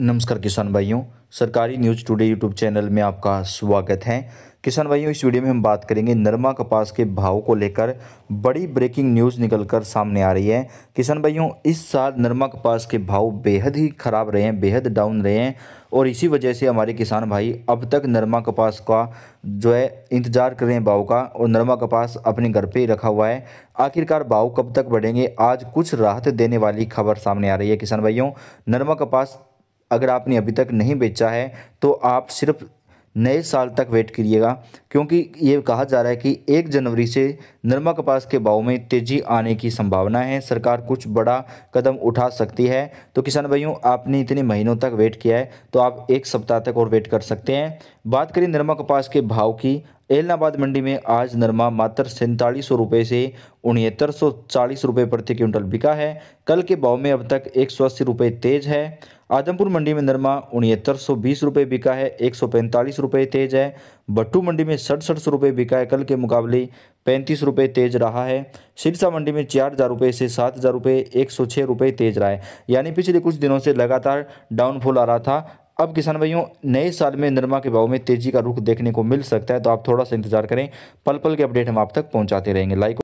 नमस्कार किसान भाइयों सरकारी न्यूज़ टुडे यूट्यूब चैनल में आपका स्वागत है किसान भाइयों इस वीडियो में हम बात करेंगे नरमा कपास के भाव को लेकर बड़ी ब्रेकिंग न्यूज़ निकलकर सामने आ रही है किसान भाइयों इस साल नरमा कपास के भाव बेहद ही ख़राब रहे हैं बेहद डाउन रहे हैं और इसी वजह से हमारे किसान भाई अब तक नरमा कपास का जो है इंतज़ार कर रहे हैं भाव का और नरमा कपास अपने घर पर ही रखा हुआ है आखिरकार भाव कब तक बढ़ेंगे आज कुछ राहत देने वाली खबर सामने आ रही है किसान भाइयों नरमा कपास अगर आपने अभी तक नहीं बेचा है तो आप सिर्फ नए साल तक वेट करिएगा क्योंकि ये कहा जा रहा है कि एक जनवरी से नरमा कपास के भाव में तेज़ी आने की संभावना है सरकार कुछ बड़ा कदम उठा सकती है तो किसान भाइयों आपने इतने महीनों तक वेट किया है तो आप एक सप्ताह तक और वेट कर सकते हैं बात करें नरमा कपास के भाव की एलनाबाद मंडी में आज नरमा मात्र सैंतालीस सौ रुपये से उनहत्तर सौ चालीस रुपये प्रति क्विंटल बिका है कल के भाव में अब तक एक सौ अस्सी रुपये तेज़ है आदमपुर मंडी में नरमा उनहत्तर सौ बीस रुपये बिका है एक सौ पैंतालीस रुपये तेज है भट्टू मंडी में सड़सठ सौ रुपये बिका है कल के मुकाबले पैंतीस रुपये तेज रहा है सिरसा मंडी में चार हज़ार रुपये से सात हज़ार रुपये एक सौ छः रुपये तेज रहा है यानी पिछले कुछ दिनों से लगातार डाउनफॉल आ रहा था अब किसान भाइयों नए साल में नरमा के भाव में तेजी का रुख देखने को मिल सकता है तो आप थोड़ा सा इंतजार करें पल पल के अपडेट हम आप तक पहुंचाते रहेंगे लाइक